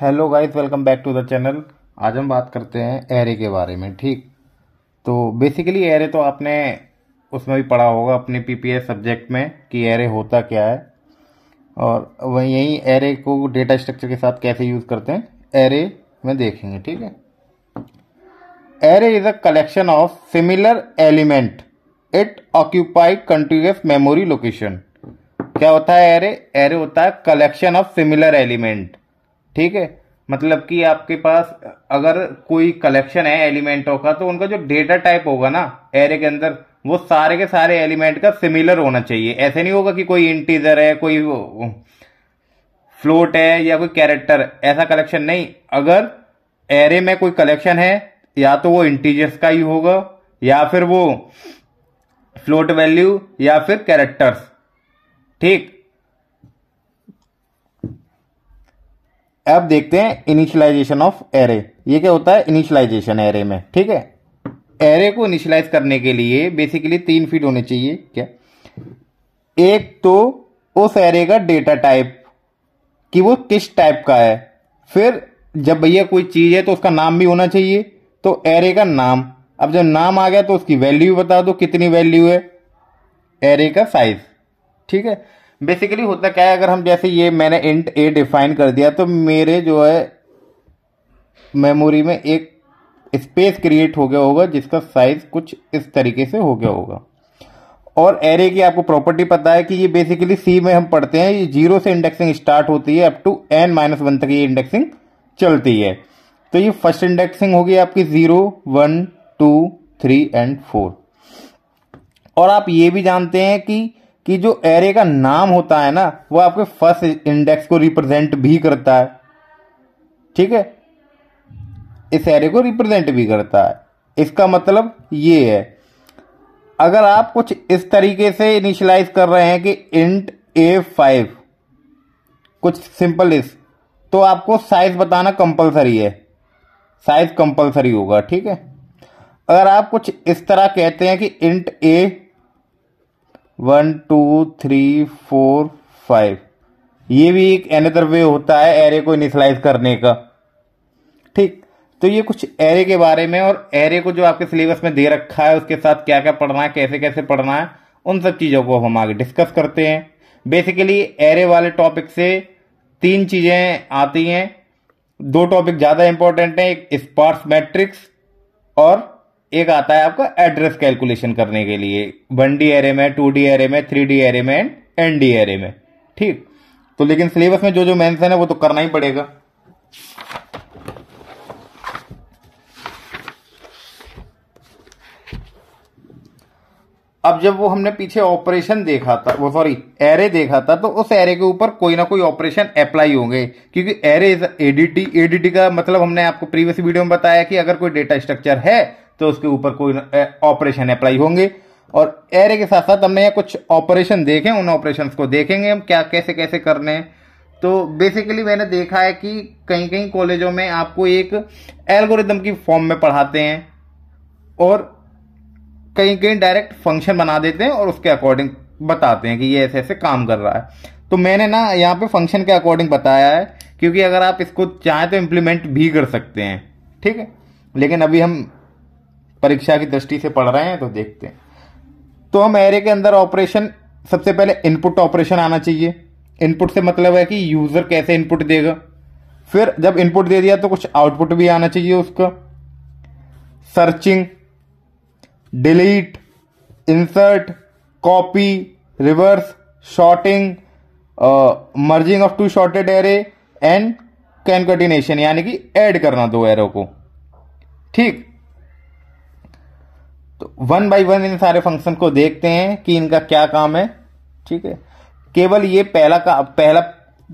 hello guys welcome back to the channel आज हम बात करते हैं एरे के बारे में ठीक तो बेसिकली एरे तो आपने उसमें भी पढ़ा होगा अपने पीपीएस सब्जेक्ट में कि एरे होता क्या है और वही यहीं एरे को डेटा स्ट्रक्चर के साथ कैसे यूज़ करते हैं एरे में देखेंगे ठीक है array is a collection of similar element it occupy continuous memory location क्या होता है एरे एरे होता है कलेक्शन ऑफ सिमिलर एलिमेंट ठीक है मतलब कि आपके पास अगर कोई कलेक्शन है एलिमेंटों का तो उनका जो डेटा टाइप होगा ना एरे के अंदर वो सारे के सारे एलिमेंट का सिमिलर होना चाहिए ऐसे नहीं होगा कि कोई इंटीजर है कोई फ्लोट है या कोई कैरेक्टर ऐसा कलेक्शन नहीं अगर एरे में कोई कलेक्शन है या तो वो इंटीजर्स का ही होगा या फिर वो फ्लोट वैल्यू या फिर कैरेक्टर्स ठीक अब देखते हैं इनिशलाइजेशन ऑफ एरे ये क्या होता है इनिशियलाइजेशन एरे में ठीक है एरे को इनिशियलाइज करने के लिए बेसिकली तीन फीड होने चाहिए क्या एक तो उस एरे का डेटा टाइप कि वो किस टाइप का है फिर जब भैया कोई चीज़ है तो उसका नाम भी होना चाहिए तो एरे का नाम अब जब नाम आ गया तो उसकी वैल्यू बता दो कितनी वैल्यू है एरे का साइज ठीक है बेसिकली होता क्या है अगर हम जैसे ये मैंने इंट ए डिफाइन कर दिया तो मेरे जो है मेमोरी में एक स्पेस क्रिएट हो गया होगा जिसका साइज कुछ इस तरीके से हो गया होगा और एरे की आपको प्रॉपर्टी पता है कि ये बेसिकली सी में हम पढ़ते हैं ये जीरो से इंडेक्सिंग स्टार्ट होती है up to n minus one तक ये इंडेक्सिंग चलती है तो ये फर्स्ट इंडेक्सिंग होगी आपकी zero one two three and four और आप ये भी जानते हैं कि कि जो एरे का नाम होता है ना वो आपके फर्स्ट इंडेक्स को रिप्रेजेंट भी करता है ठीक है इस एरे को रिप्रेजेंट भी करता है इसका मतलब ये है अगर आप कुछ इस तरीके से इनिशलाइज कर रहे हैं कि इंट ए फाइव कुछ सिंपल इस तो आपको साइज बताना कंपलसरी है साइज कंपलसरी होगा ठीक है अगर आप कुछ इस तरह कहते हैं कि int a one two three four five ये भी एक एनदर वे होता है एरे को इनिशलाइज करने का ठीक तो ये कुछ एरे के बारे में और एरे को जो आपके सिलेबस में दे रखा है उसके साथ क्या क्या पढ़ना है कैसे कैसे पढ़ना है उन सब चीज़ों को हम आगे डिस्कस करते हैं बेसिकली एरे वाले टॉपिक से तीन चीज़ें आती हैं दो टॉपिक ज़्यादा इंपॉर्टेंट है एक स्पार्स मैट्रिक्स और एक आता है आपका एड्रेस कैलकुलेशन करने के लिए वन डी एरे में टू डी एरे में थ्री डी एरे में एंड एन डी एरे में ठीक तो लेकिन सिलेबस में जो जो मेंशन है वो तो करना ही पड़ेगा अब जब वो हमने पीछे ऑपरेशन देखा था वो सॉरी एरे देखा था तो उस एरे के ऊपर कोई ना कोई ऑपरेशन अप्लाई होंगे क्योंकि एरे इज एडीटी एडीटी का मतलब हमने आपको प्रीवियस वीडियो में बताया कि अगर कोई डेटा स्ट्रक्चर है तो उसके ऊपर कोई ऑपरेशन अप्लाई होंगे और एरे के साथ साथ हमने कुछ ऑपरेशन देखे उन ऑपरेशन को देखेंगे हम क्या कैसे कैसे करने हैं तो बेसिकली मैंने देखा है कि कहीं कहीं कॉलेजों में आपको एक एल्गोरिदम की फॉर्म में पढ़ाते हैं और कहीं कहीं डायरेक्ट फंक्शन बना देते हैं और उसके अकॉर्डिंग बताते हैं कि ये ऐसे ऐसे काम कर रहा है तो मैंने ना यहाँ पे फंक्शन के अकॉर्डिंग बताया है क्योंकि अगर आप इसको चाहें तो इम्प्लीमेंट भी कर सकते हैं ठीक है लेकिन अभी हम परीक्षा की दृष्टि से पढ़ रहे हैं तो देखते हैं तो हम एरे के अंदर ऑपरेशन सबसे पहले इनपुट ऑपरेशन आना चाहिए इनपुट से मतलब है कि यूजर कैसे इनपुट देगा फिर जब इनपुट दे दिया तो कुछ आउटपुट भी आना चाहिए उसका searching delete insert copy reverse sorting merging of two sorted array and concatenation यानी कि ऐड करना दो एरो को ठीक तो वन बाय वन इन सारे फंक्शन को देखते हैं कि इनका क्या काम है ठीक है केवल ये पहला का पहला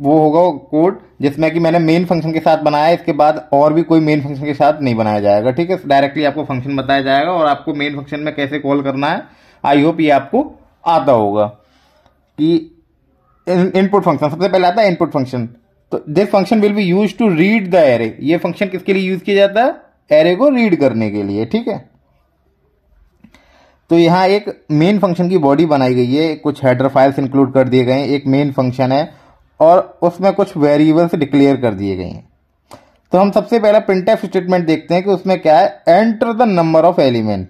वो होगा कोड जिसमें कि मैंने मेन फंक्शन के साथ बनाया इसके बाद और भी कोई मेन फंक्शन के साथ नहीं बनाया जाएगा ठीक है डायरेक्टली आपको फंक्शन बताया जाएगा और आपको मेन फंक्शन में कैसे कॉल करना है आई होप ये आपको आता होगा कि इनपुट फंक्शन सबसे पहले आता है इनपुट फंक्शन तो this function will be use to read the array ये फंक्शन किसके लिए यूज किया जाता है एरे को रीड करने के लिए ठीक है तो यहाँ एक मेन फंक्शन की बॉडी बनाई गई है कुछ हेडर फाइल्स इंक्लूड कर दिए गए हैं एक मेन फंक्शन है और उसमें कुछ वेरिएबल्स डिक्लेयर कर दिए गए हैं तो हम सबसे पहला प्रिंट स्टेटमेंट देखते हैं कि उसमें क्या है enter the number of element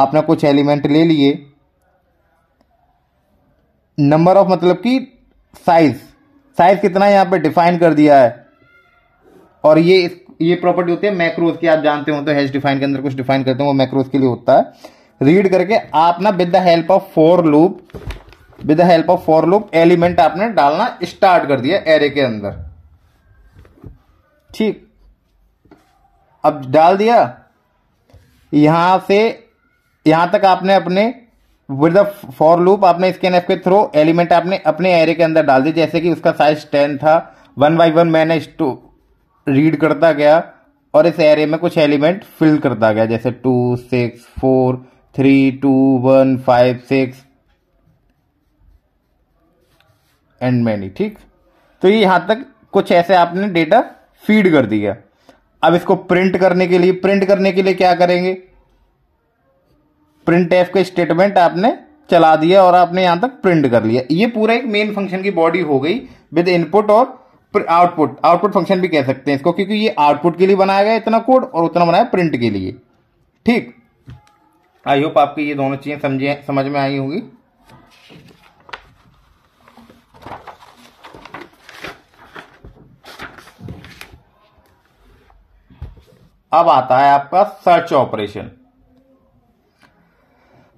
आपने कुछ एलिमेंट ले लिए नंबर ऑफ मतलब कि साइज साइज कितना यहाँ पे डिफाइन कर दिया है और ये ये प्रॉपर्टी होती है मैक्रोज की आप जानते हो तो हैश डिफाइन के अंदर कुछ डिफाइन करते हैं वो मैक्रोज के लिए होता है रीड करके आप ना with the help of for loop with the help of for loop element आपने डालना स्टार्ट कर दिया एरे के अंदर ठीक अब डाल दिया यहां से यहां तक आपने अपने विद फॉर लूप आपने स्कैन एफ के थ्रू एलिमेंट आपने अपने एरे के अंदर डाल दिया जैसे कि उसका साइज टेन था वन बाई वन मैंने टू रीड करता गया और इस एरे में कुछ एलिमेंट फिल करता गया जैसे two six four three two one five six and many ठीक तो ये यहां तक कुछ ऐसे आपने डेटा फीड कर दिया अब इसको प्रिंट करने के लिए प्रिंट करने के लिए क्या करेंगे प्रिंट एफ का स्टेटमेंट आपने चला दिया और आपने यहां तक प्रिंट कर लिया ये पूरा एक मेन फंक्शन की बॉडी हो गई विद इनपुट और आउटपुट आउटपुट फंक्शन भी कह सकते हैं इसको क्योंकि ये आउटपुट के लिए बनाया गया इतना कोड और उतना बनाया प्रिंट के लिए ठीक आई होप आपकी ये दोनों चीज़ें समझे समझ में आई होंगी अब आता है आपका सर्च ऑपरेशन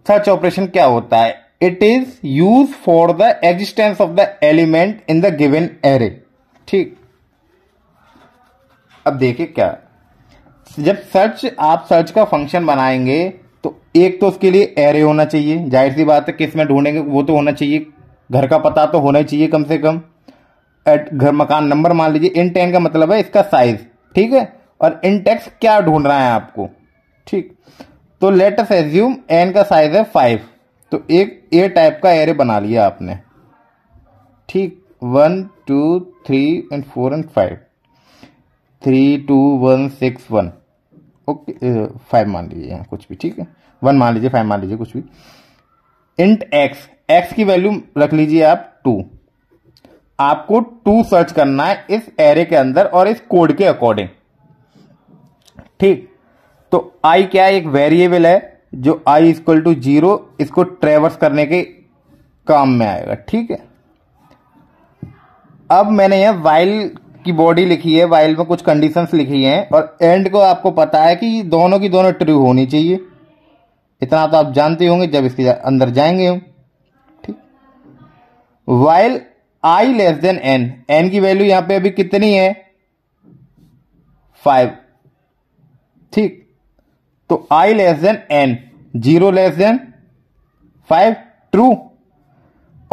सर्च ऑपरेशन क्या होता है it is use for the existence of the element in the given array ठीक अब देखिए क्या जब सर्च आप सर्च का फंक्शन बनाएंगे एक तो उसके लिए एरे होना चाहिए जाहिर सी बात है किस में ढूंढेंगे वो तो होना चाहिए घर का पता तो होना ही चाहिए कम से कम एट घर मकान नंबर मान लीजिए इन टेन का मतलब है इसका साइज ठीक है और इनटेक्स क्या ढूंढ रहा है आपको ठीक तो लेटस एज्यूम एन का साइज है फाइव तो एक ए टाइप का एरे बना लिया आपने ठीक one two three and four and five three two one six one okay five मान लीजिए कुछ भी ठीक है वन मान लीजिए फाइव मान लीजिए कुछ भी इंट एक्स एक्स की वैल्यू रख लीजिए आप टू आपको टू सर्च करना है इस एरे के अंदर और इस कोड के अकॉर्डिंग ठीक तो आई क्या एक वेरिएबल है जो आई इक्वल टू जीरो इसको ट्रेवर्स करने के काम में आएगा ठीक है अब मैंने यह वाइल की बॉडी लिखी है वाइल में कुछ कंडीशंस लिखी हैं और एंड को आपको पता है कि दोनों की दोनों ट्रू होनी चाहिए इतना तो आप जानते होंगे जब इसके अंदर जाएंगे हम ठीक while i less than n n की वैल्यू यहां पे अभी कितनी है फाइव ठीक तो i less than n zero less than five true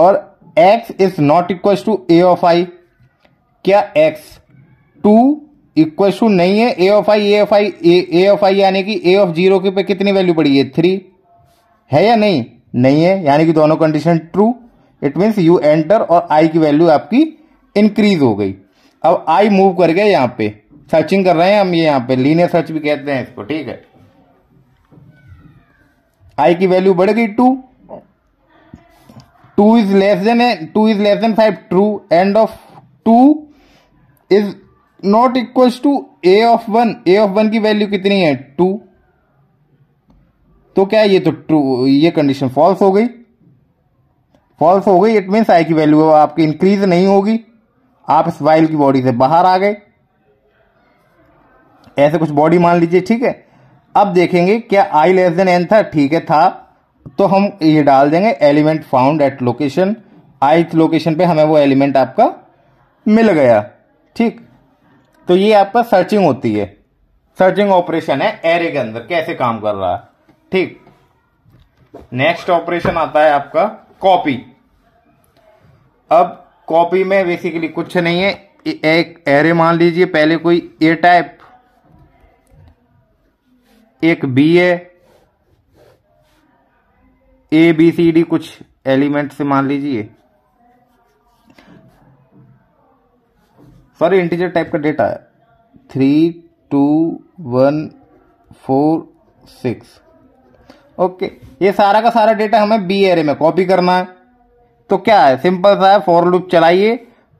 और x is not equal to A of i क्या एक्स टू इक्वल टू नहीं है ए of I A I A of आई यानी कि ए ऑफ जीरो के पे कितनी वैल्यू पड़ी है थ्री है या नहीं नहीं है यानी कि दोनों condition true it means you enter और आई की वैल्यू आपकी इंक्रीज हो गई अब आई मूव कर गया यहाँ पे सर्चिंग कर रहे हैं हम ये यहां पे लीनियर सर्च भी कहते हैं इसको ठीक है आई की वैल्यू बढ़ गई two two is less than two is less than five true and of two is not equals to A of one A of one की वैल्यू कितनी है टू तो क्या ये तो ट्रू ये कंडीशन फॉल्स हो गई फॉल्स हो गई इट मीन्स आई की वैल्यू आपकी इंक्रीज नहीं होगी आप इस वाइल की बॉडी से बाहर आ गए ऐसे कुछ बॉडी मान लीजिए ठीक है अब देखेंगे क्या आई लेस देन एन था ठीक है था तो हम ये डाल देंगे element found at location i location पे हमें वो एलिमेंट आपका मिल गया ठीक तो ये आपका सर्चिंग होती है सर्चिंग ऑपरेशन है एरे के अंदर कैसे काम कर रहा है ठीक नेक्स्ट ऑपरेशन आता है आपका कॉपी अब कॉपी में बेसिकली कुछ नहीं है एक एरे मान लीजिए पहले कोई ए टाइप एक बी है ए बी सी डी कुछ एलिमेंट से मान लीजिए सॉरी इंटीजर टाइप का डेटा है three two one four six okay ये सारा का सारा डेटा हमें बी एरे में कॉपी करना है तो क्या है सिंपल सा है फॉर लूप चलाइए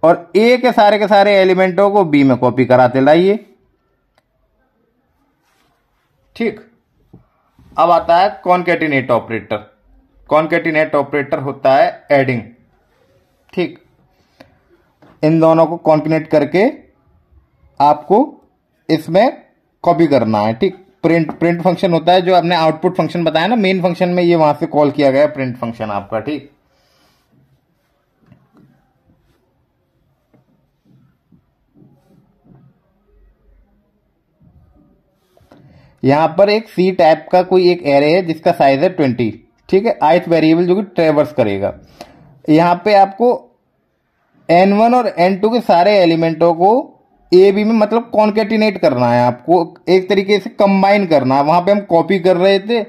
और ए के सारे के सारे एलिमेंटों को बी में कॉपी कराते लाइए ठीक अब आता है कॉन्केटिनेट ऑपरेटर कॉन्केटिनेट ऑपरेटर होता है एडिंग ठीक इन दोनों को कॉन्कनेट करके आपको इसमें कॉपी करना है ठीक प्रिंट प्रिंट फंक्शन होता है जो आपने आउटपुट फंक्शन बताया ना मेन फंक्शन में ये वहां से कॉल किया गया प्रिंट फंक्शन आपका ठीक यहां पर एक सी टाइप का कोई एक एरे है जिसका साइज है ट्वेंटी ठीक है आइथ वेरिएबल जो कि ट्रेवर्स करेगा यहां पे आपको एन वन और एन टू के सारे एलिमेंटों को ए बी में मतलब कॉन्केटिनेट करना है आपको एक तरीके से कंबाइन करना है वहां पे हम कॉपी कर रहे थे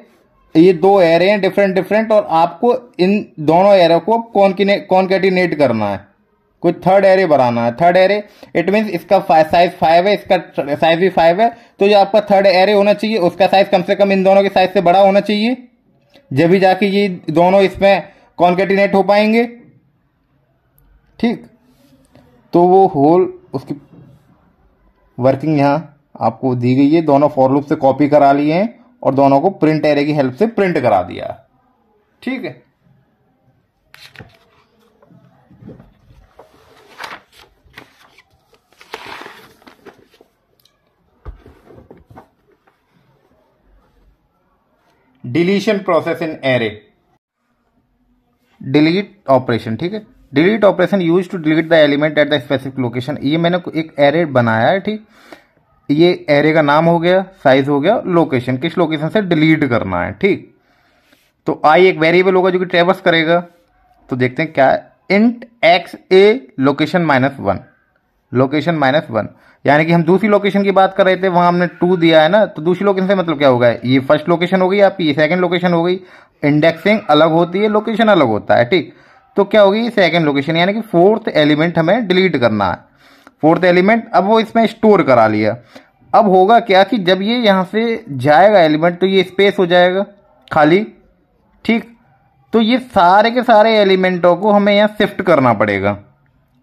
ये दो एरे हैं डिफरेंट डिफरेंट और आपको इन दोनों एरे को कॉन्केटिनेट करना है कोई थर्ड एरे बनाना है थर्ड एरे इट मीन्स इसका साइज फाइव है इसका साइज भी फाइव है तो जो आपका थर्ड एरे होना चाहिए उसका साइज कम से कम इन दोनों के साइज से बड़ा होना चाहिए जब भी जाके ये दोनों इसमें कॉन्केटिनेट हो पाएंगे ठीक तो वो होल उसकी वर्किंग यहाँ आपको दी गई है दोनों फॉर लूप से कॉपी करा लिए हैं और दोनों को प्रिंट एरे की हेल्प से प्रिंट करा दिया ठीक है deletion process in array delete operation ठीक है delete operation use to delete the element at the specific location ये मैंने एक एरे बनाया है ठीक ये एरे का नाम हो गया साइज हो गया लोकेशन किस लोकेशन से डिलीट करना है ठीक तो आई एक वेरिएबल होगा जो कि ट्रेवर्स करेगा तो देखते हैं क्या int x A location minus one location minus one यानी कि हम दूसरी लोकेशन की बात कर रहे थे वहां हमने टू दिया है ना तो दूसरी लोकेशन से मतलब क्या होगा ये फर्स्ट लोकेशन हो गई आपकी ये सेकंड लोकेशन हो गई इंडेक्सिंग अलग होती है लोकेशन अलग होता है ठीक तो क्या होगी सेकेंड लोकेशन यानी कि फोर्थ एलिमेंट हमें डिलीट करना है फोर्थ एलिमेंट अब वो इसमें स्टोर करा लिया अब होगा क्या कि जब ये यहाँ से जाएगा एलिमेंट तो ये स्पेस हो जाएगा खाली ठीक तो ये सारे के सारे एलिमेंटों को हमें यहाँ शिफ्ट करना पड़ेगा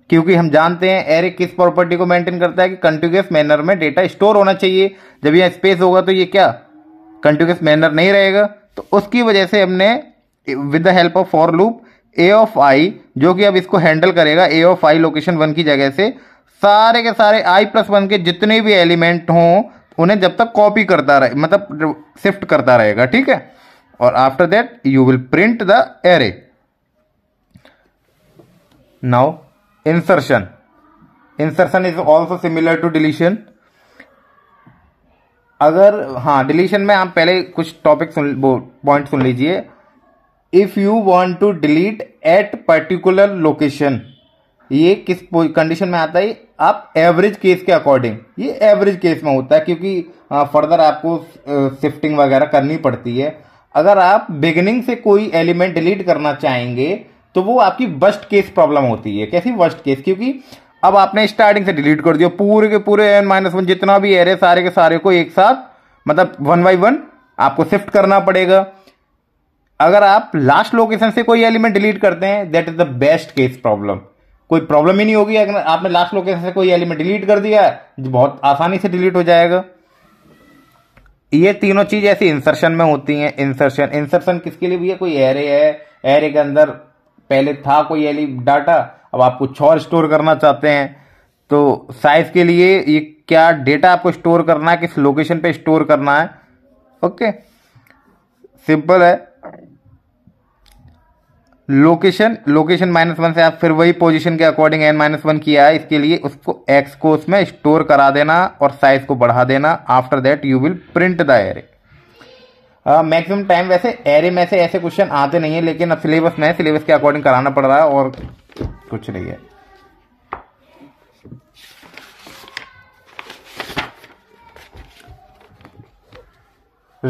क्योंकि हम जानते हैं एरे किस प्रॉपर्टी को मेंटेन करता है कि कंटिन्यूस मैनर में डेटा स्टोर होना चाहिए जब यहाँ स्पेस होगा तो ये क्या कंटिन्यूस मैनर नहीं रहेगा तो उसकी वजह से हमने with the help of for loop A of i जो कि अब इसको हैंडल करेगा A of i location one की जगह से सारे के सारे आई प्लस वन के जितने भी एलिमेंट हों उन्हें जब तक कॉपी करता रहे मतलब शिफ्ट करता रहेगा ठीक है और after that you will print the array now insertion insertion is also similar to deletion अगर हाँ डिलीशन में आप पहले कुछ टॉपिक सुन पॉइंट सुन लीजिए if you want to delete at particular location ये किस कंडीशन में आता है आप एवरेज केस के अकॉर्डिंग ये एवरेज केस में होता है क्योंकि फर्दर आपको शिफ्टिंग वगैरह करनी पड़ती है अगर आप बिगिनिंग से कोई एलिमेंट डिलीट करना चाहेंगे तो वो आपकी वर्स्ट केस प्रॉब्लम होती है कैसी वर्स्ट केस क्योंकि अब आपने स्टार्टिंग से डिलीट कर दिया पूरे के पूरे एन माइनस वन जितना भी एरे सारे के सारे को एक साथ मतलब वन बाई वन आपको शिफ्ट करना पड़ेगा अगर आप लास्ट लोकेशन से कोई एलिमेंट डिलीट करते हैं that is the best case problem कोई प्रॉब्लम ही नहीं होगी अगर आपने लास्ट लोकेशन से कोई एलिमेंट डिलीट कर दिया तो बहुत आसानी से डिलीट हो जाएगा ये तीनों चीज ऐसी इंसर्शन में होती हैं इंसर्शन इंसर्शन किसके लिए भैया कोई एरे है एरे के अंदर पहले था कोई एलि डाटा e अब आप कुछ और स्टोर करना चाहते हैं तो साइज के लिए ये क्या डेटा आपको स्टोर करना है किस लोकेशन पे स्टोर करना है ओके सिंपल है लोकेशन लोकेशन माइनस वन से आप फिर वही पोजीशन के अकॉर्डिंग एन माइनस वन किया है इसके लिए उसको एक्स को में स्टोर करा देना और साइज को बढ़ा देना after that you will print the array maximum time वैसे एरे में से ऐसे क्वेश्चन आते नहीं है लेकिन अब सिलेबस में सिलेबस के अकॉर्डिंग कराना पड़ रहा है और कुछ नहीं है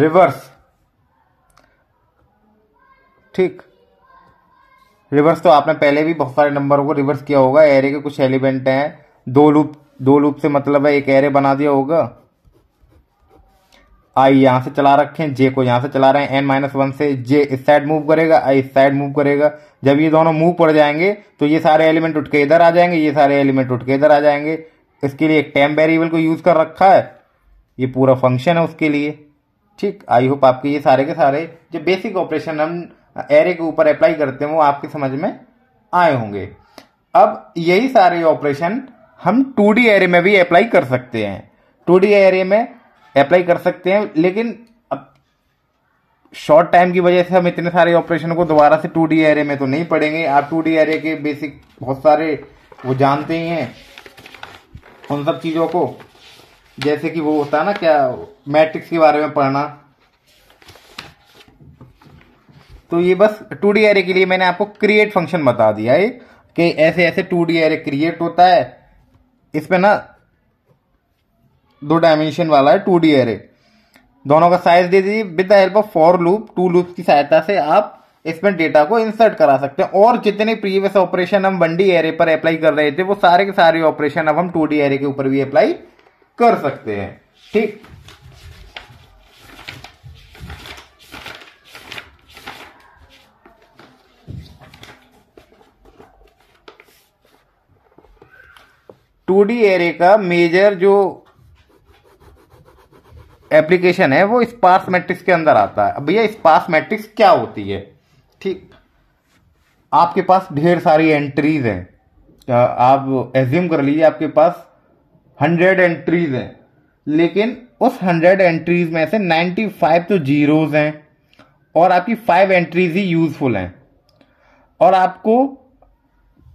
रिवर्स ठीक रिवर्स तो आपने पहले भी बहुत सारे नंबरों को रिवर्स किया होगा एरे के कुछ एलिमेंट हैं दो लूप दो लूप से मतलब है एक एरे बना दिया होगा आई यहां से चला रखे हैं जे को यहां से चला रहे हैं एन माइनस वन से जे इस साइड मूव करेगा आई इस साइड मूव करेगा जब ये दोनों मूव पड़ जाएंगे तो ये सारे एलिमेंट उठ के इधर आ जाएंगे ये सारे एलिमेंट उठ के इधर आ जाएंगे इसके लिए एक टेम वेरिएबल को यूज़ कर रखा है ये पूरा फंक्शन है उसके लिए ठीक आई होप आपके ये सारे के सारे जो बेसिक ऑपरेशन हम एरे के ऊपर अप्लाई करते हैं वो आपके समझ में आए होंगे अब यही सारे ऑपरेशन हम टू डी एरे में भी अप्लाई कर सकते हैं टू डी एरे में अप्लाई कर सकते हैं लेकिन अब शॉर्ट टाइम की वजह से हम इतने सारे ऑपरेशन को दोबारा से टू डी एरे में तो नहीं पढ़ेंगे आप टू डी एरे के बेसिक बहुत सारे वो जानते ही हैं उन सब चीज़ों को जैसे कि वो होता है ना क्या मैट्रिक्स के बारे में पढ़ना तो ये बस टू डी एरे के लिए मैंने आपको क्रिएट फंक्शन बता दिया है कि ऐसे ऐसे टू डी एरे क्रिएट होता है इसमें ना दो डायमेंशन वाला है टू डी एरे दोनों का साइज दे दीजिए with the help of for loop two loop की सहायता से आप इसमें डेटा को इंसर्ट करा सकते हैं और जितने प्रीवियस ऑपरेशन हम वन डी एरे पर अप्लाई कर रहे थे वो सारे के सारे ऑपरेशन अब हम टू डी एरे के ऊपर भी अप्लाई कर सकते हैं ठीक टू डी एरे का मेजर जो एप्लीकेशन है वो स्पार्स मैट्रिक्स के अंदर आता है भैया स्पार्स मैट्रिक्स क्या होती है ठीक आपके पास ढेर सारी एंट्रीज हैं आप एज्यूम कर लीजिए आपके पास हंड्रेड एंट्रीज हैं लेकिन उस हंड्रेड एंट्रीज में से नाइन्टी फाइव तो जीरोज हैं और आपकी फाइव एंट्रीज ही यूजफुल हैं और आपको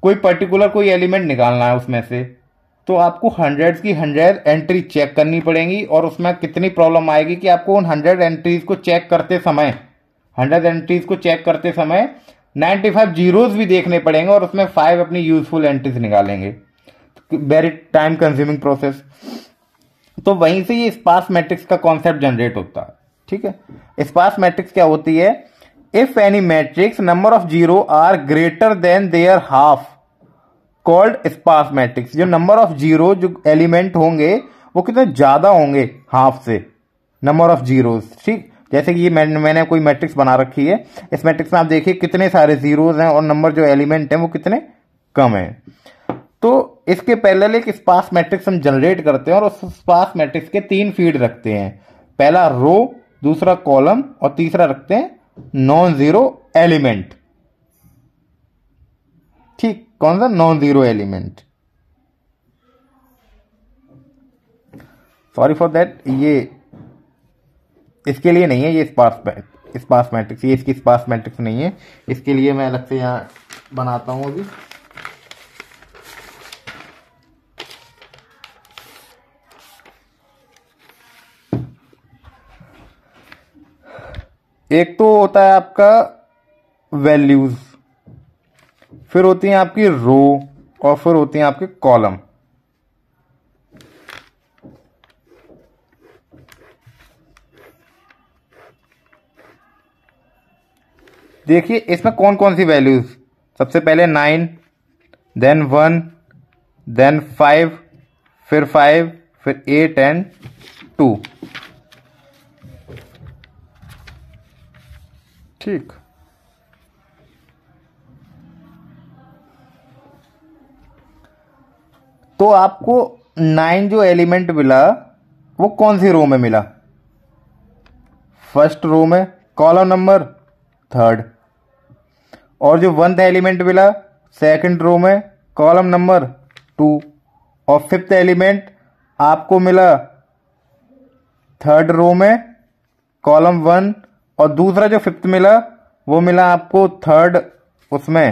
कोई पर्टिकुलर कोई एलिमेंट निकालना है उसमें से तो आपको हंड्रेड की हंड्रेड एंट्री चेक करनी पड़ेगी और उसमें कितनी प्रॉब्लम आएगी कि आपको उन हंड्रेड एंट्रीज को चेक करते समय हंड्रेड एंट्रीज को चेक करते समय नाइन्टी फाइव जीरोज भी देखने पड़ेंगे और उसमें फाइव अपनी यूजफुल एंट्रीज निकालेंगे वेरी टाइम कंज्यूमिंग प्रोसेस तो वहीं से ये स्पास मैट्रिक्स का कॉन्सेप्ट जनरेट होता है ठीक है स्पास मैट्रिक्स क्या होती है if any matrix number of zero are greater than their half called matrix जो नंबर ऑफ जीरो जो एलिमेंट होंगे वो कितने ज़्यादा होंगे हाफ से नंबर ऑफ जीरो ठीक जैसे कि ये मैं, मैंने कोई मैट्रिक्स बना रखी है इस मैट्रिक्स में आप देखिए कितने सारे जीरोज हैं और नंबर जो एलिमेंट हैं वो कितने कम हैं तो इसके पैरेलल एक स्पास मैट्रिक्स हम जनरेट करते हैं और उस स्पास मैट्रिक्स के तीन फील्ड रखते हैं पहला रो दूसरा कॉलम और तीसरा रखते हैं नॉन जीरो एलिमेंट ठीक कौन सा non zero element sorry for that ये इसके लिए नहीं है ये स्पार्स स्पार्स मैट्रिक्स ये इसकी स्पार्स मैट्रिक्स नहीं है इसके लिए मैं अलग से यहां बनाता हूं अभी एक तो होता है आपका वैल्यूज़ फिर होती हैं आपकी रो और फिर होती हैं आपके कॉलम देखिए इसमें कौन कौन सी वैल्यूज सबसे पहले nine then one then five फिर फाइव फिर एट एंड टू ठीक तो आपको नाइन जो एलिमेंट मिला वो कौन सी रो में मिला फर्स्ट रो में कॉलम नंबर थर्ड और जो वंथ एलिमेंट मिला सेकंड रो में कॉलम नंबर टू और फिफ्थ एलिमेंट आपको मिला थर्ड रो में कॉलम वन और दूसरा जो फिफ्थ मिला वो मिला आपको थर्ड उसमें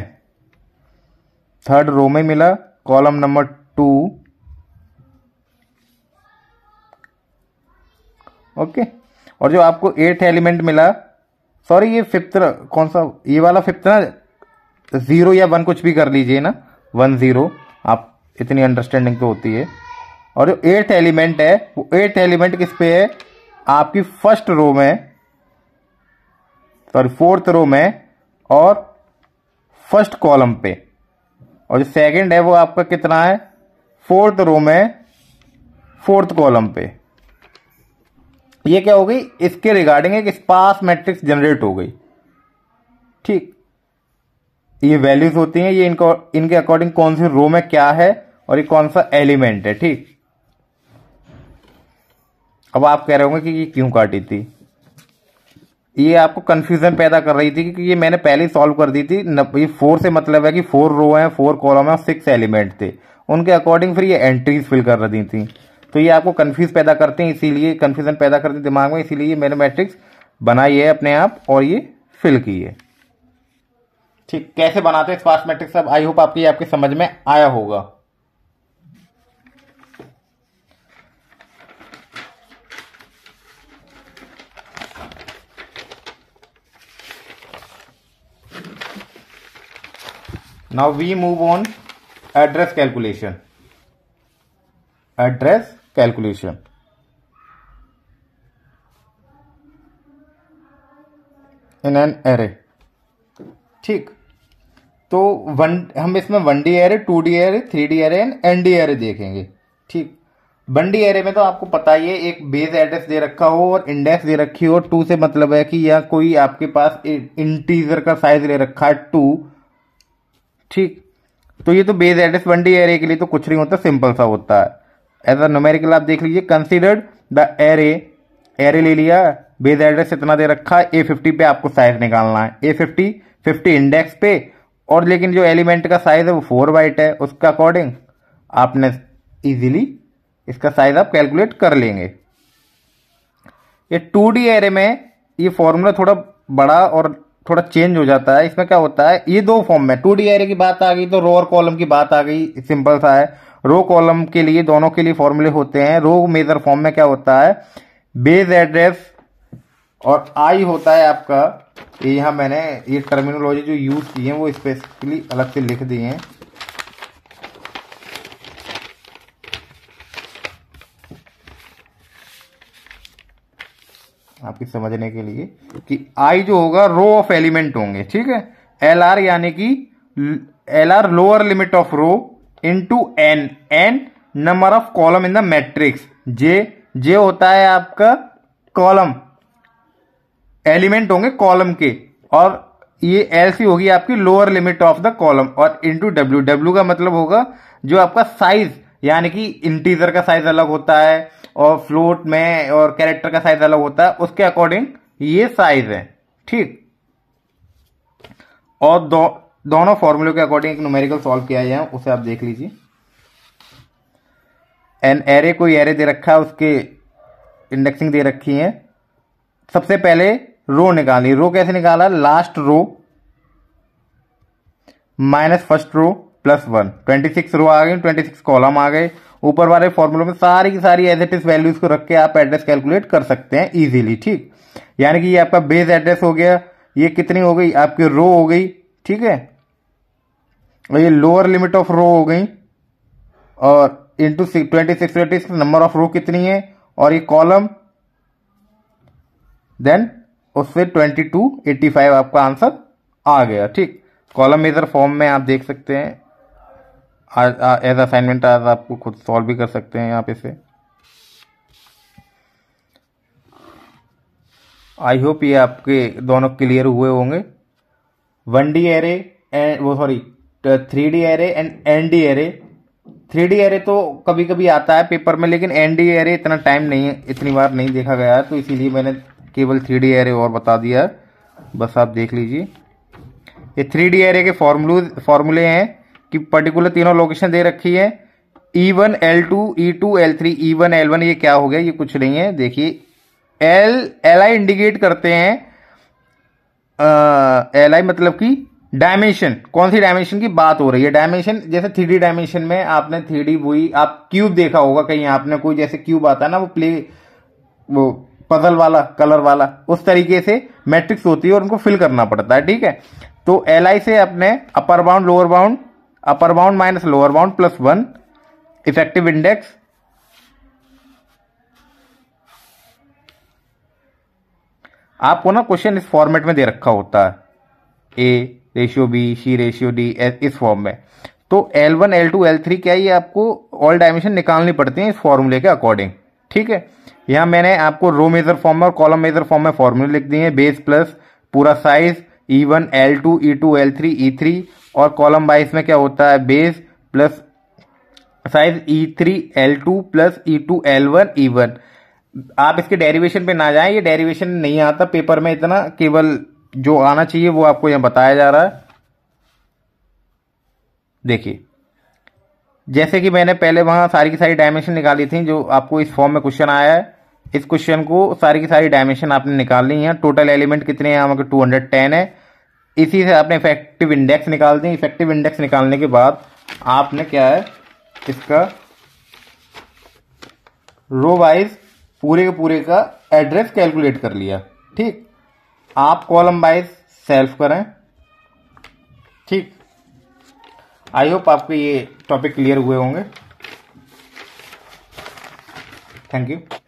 थर्ड रो में मिला कॉलम नंबर टू ओके और जो आपको एट एलिमेंट मिला सॉरी ये फिफ्थ कौन सा ये वाला फिफ्थ ना ज़ीरो या वन कुछ भी कर लीजिए ना वन ज़ीरो आप इतनी अंडरस्टैंडिंग तो होती है और जो एट एलिमेंट है वो एट एलिमेंट किस पे है आपकी फर्स्ट रो में सॉरी फोर्थ रो में और फर्स्ट कॉलम पे और जो सेकंड है वो आपका कितना है फोर्थ रो में फोर्थ कॉलम पे ये क्या हो गई इसके रिगार्डिंग एक स्पास मैट्रिक्स जनरेट हो गई ठीक ये वैल्यूज होती हैं ये इनको इनके अकॉर्डिंग कौन सी रो में क्या है और ये कौन सा एलिमेंट है ठीक अब आप कह रहे होंगे कि ये क्यों काटी थी ये आपको कंफ्यूजन पैदा कर रही थी क्योंकि ये मैंने पहले ही सॉल्व कर दी थी ये फोर से मतलब है कि फोर रो है फोर कॉलम है और सिक्स एलिमेंट थे उनके अकॉर्डिंग फिर ये एंट्रीज फिल कर रही थी तो ये आपको कन्फ्यूज पैदा करते हैं इसीलिए कन्फ्यूजन पैदा करते हैं दिमाग में इसीलिए ये मैंने मैट्रिक्स बनाई है अपने आप और ये फिल की है ठीक कैसे बनाते हैं स्पार्स मैट्रिक्स अब आई होप आपकी आपके समझ में आया होगा now we move on address calculation address calculation in n array ठीक तो वन हम इसमें one D array two D array three D array and n D array देखेंगे ठीक वन डी एरे में तो आपको पता ही है एक बेस एड्रेस दे रखा हो और इंडेक्स दे रखी हो टू से मतलब है कि या कोई आपके पास इंटीजर का साइज ले रखा है टू ठीक तो ये तो base address one D array के लिए तो कुछ नहीं होता सिंपल सा होता है एज अ नोमेरिकल आप देख लीजिए कंसिडर्ड द एरे एरे ले लिया बेस एड्रेस इतना दे रखा है ए फिफ्टी पे आपको साइज निकालना है ए फिफ्टी फिफ्टी इंडेक्स पे और लेकिन जो एलिमेंट का साइज है वो फोर बाइट है उसके अकॉर्डिंग आपने इजीली इसका साइज आप कैलकुलेट कर लेंगे ये टू डी एरे में ये फॉर्मूला थोड़ा बड़ा और थोड़ा चेंज हो जाता है इसमें क्या होता है ये दो फॉर्म में टू डी एरे की बात आ गई तो रो और कॉलम की बात आ गई सिंपल सा है रो कॉलम के लिए दोनों के लिए फॉर्मूले होते हैं रो मेजर फॉर्म में क्या होता है बेस एड्रेस और आई होता है आपका यहां मैंने ये टर्मिनोलॉजी जो यूज़ की है वो स्पेसिफिकली अलग से लिख दी है आपकी समझने के लिए कि आई जो होगा रो ऑफ एलिमेंट होंगे ठीक है एल आर यानी कि L R lower limit of row into n n number of column in the matrix j j होता है आपका कॉलम एलिमेंट होंगे कॉलम के और ये एल सी होगी आपकी lower limit of the column और इंटू डब्ल्यू डब्ल्यू का मतलब होगा जो आपका साइज यानी कि इंटीजर का साइज अलग होता है और फ्लूट में और कैरेक्टर का साइज अलग होता है उसके अकॉर्डिंग ये साइज है ठीक और दो दोनों फॉर्मूले के अकॉर्डिंग एक न्यूमेरिकल सॉल्व किया गया है उसे आप देख लीजिए एन एरे कोई एरे दे रखा है उसके इंडेक्सिंग दे रखी है सबसे पहले रो निकाली रो कैसे निकाला last row minus first row plus one twenty six row आ गई ट्वेंटी सिक्स कॉलम आ गए ऊपर वाले फॉर्मूलों में सारी की सारी एज एट इज वैल्यूज को रख के आप एड्रेस कैलकुलेट कर सकते हैं इजीली ठीक यानी कि ये आपका बेस एड्रेस हो गया ये कितनी हो गई आपकी रो हो गई ठीक है और ये लोअर लिमिट ऑफ रो हो गई और into twenty six twenty six number of row कितनी है और ये कॉलम देन उससे ट्वेंटी टू एट्टी फाइव आपका आंसर आ गया ठीक कॉलम मेजर फॉर्म में आप देख सकते हैं एज असाइनमेंट आज आपको खुद सॉल्व भी कर सकते हैं यहाँ पे से आई होप ये आपके दोनों क्लियर हुए होंगे वन डी एरे एंड वो sorry three D array and n D array three D array तो कभी कभी आता है पेपर में लेकिन एन डी एरे इतना टाइम नहीं है इतनी बार नहीं देखा गया है तो इसीलिए मैंने केवल थ्री डी एरे और बता दिया बस आप देख लीजिए ये थ्री डी एरे के फॉर्मूल फॉर्मूले हैं कि पर्टिकुलर तीनों लोकेशन दे रखी है E one L two E two L three E one L one ये क्या हो गया ये कुछ नहीं है देखिए एल एल आई इंडिकेट करते हैं एल आई मतलब कि डायमेंशन कौन सी डायमेंशन की बात हो रही है डायमेंशन जैसे थ्री डी डायमेंशन में आपने थ्री डी वही आप क्यूब देखा होगा कहीं आपने कोई जैसे क्यूब आता है ना वो प्ले वो पजल वाला कलर वाला उस तरीके से मैट्रिक्स होती है और उनको फिल करना पड़ता है ठीक है तो एल आई से अपने upper bound lower bound upper bound minus lower bound plus one effective index आपको ना क्वेश्चन इस फॉर्मेट में दे रखा होता है A ratio B C ratio D इस फॉर्म में तो L one L two L three क्या ये आपको ऑल डायमेंशन निकालनी पड़ती है इस फॉर्मूले के अकॉर्डिंग ठीक है यहां मैंने आपको रो मेजर फॉर्म में और कॉलम मेजर फॉर्म में फॉर्मूले लिख दिए हैं बेस प्लस पूरा size E one L two E two L three E three और कॉलम बाइस में क्या होता है base plus size E e three L two plus E e two L one E e one आप इसके derivation पे ना जाएं ये डेरिवेशन नहीं आता पेपर में इतना केवल जो आना चाहिए वो आपको यहाँ बताया जा रहा है देखिए जैसे कि मैंने पहले वहां सारी की सारी डायमेंशन निकाली थी जो आपको इस फॉर्म में क्वेश्चन आया है इस क्वेश्चन को सारी की सारी डायमेंशन आपने निकाल ली है टोटल एलिमेंट कितने हैं हमारे टू हंड्रेड टेन है इसी से आपने इफेक्टिव इंडेक्स निकाल दें इफेक्टिव इंडेक्स निकालने के बाद आपने क्या है इसका रो वाइज पूरे के पूरे का एड्रेस कैलकुलेट कर लिया ठीक आप कॉलम वाइज सेल्फ करें ठीक आई होप आपके ये टॉपिक क्लियर हुए होंगे थैंक यू